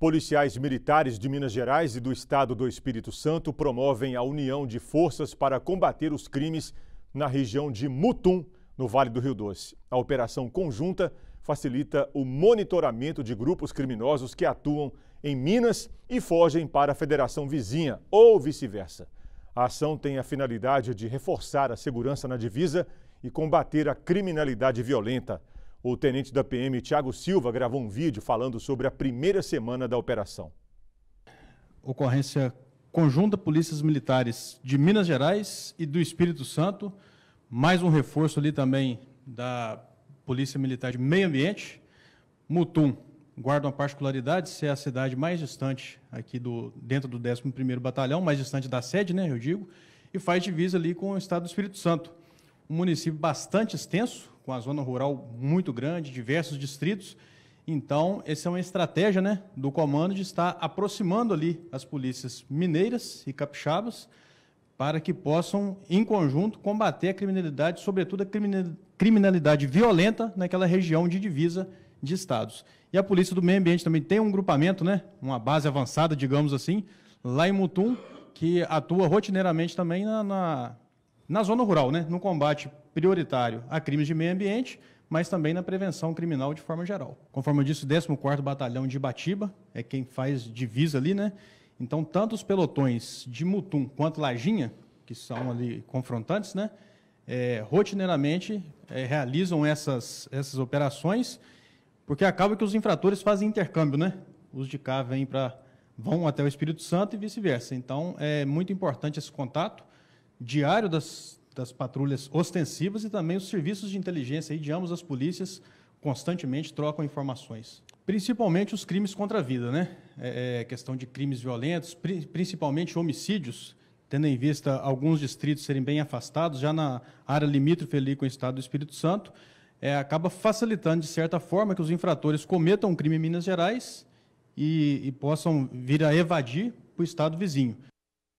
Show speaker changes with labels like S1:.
S1: Policiais militares de Minas Gerais e do estado do Espírito Santo promovem a união de forças para combater os crimes na região de Mutum, no Vale do Rio Doce. A operação conjunta facilita o monitoramento de grupos criminosos que atuam em Minas e fogem para a federação vizinha ou vice-versa. A ação tem a finalidade de reforçar a segurança na divisa e combater a criminalidade violenta. O tenente da PM, Tiago Silva, gravou um vídeo falando sobre a primeira semana
S2: da operação. Ocorrência conjunta polícias militares de Minas Gerais e do Espírito Santo, mais um reforço ali também da Polícia Militar de Meio Ambiente. Mutum guarda uma particularidade, ser é a cidade mais distante aqui do dentro do 11º Batalhão, mais distante da sede, né, eu digo, e faz divisa ali com o estado do Espírito Santo um município bastante extenso, com a zona rural muito grande, diversos distritos. Então, essa é uma estratégia né, do comando de estar aproximando ali as polícias mineiras e capixabas para que possam, em conjunto, combater a criminalidade, sobretudo a criminalidade violenta naquela região de divisa de estados. E a Polícia do Meio Ambiente também tem um grupamento, né, uma base avançada, digamos assim, lá em Mutum, que atua rotineiramente também na, na na zona rural, né, no combate prioritário a crimes de meio ambiente, mas também na prevenção criminal de forma geral. Conforme eu disse, o 14º Batalhão de Batiba é quem faz divisa ali, né? Então, tanto os pelotões de Mutum quanto Lajinha, que são ali confrontantes, né? É, rotineiramente é, realizam essas, essas operações, porque acaba que os infratores fazem intercâmbio, né? Os de cá vêm para vão até o Espírito Santo e vice-versa. Então, é muito importante esse contato diário das, das patrulhas ostensivas e também os serviços de inteligência aí de ambas as polícias constantemente trocam informações. Principalmente os crimes contra a vida, né? É, é, questão de crimes violentos, pri principalmente homicídios, tendo em vista alguns distritos serem bem afastados, já na área limítrofe ali com o estado do Espírito Santo, é, acaba facilitando, de certa forma, que os infratores cometam um crime em Minas Gerais e, e possam vir a evadir para o estado vizinho.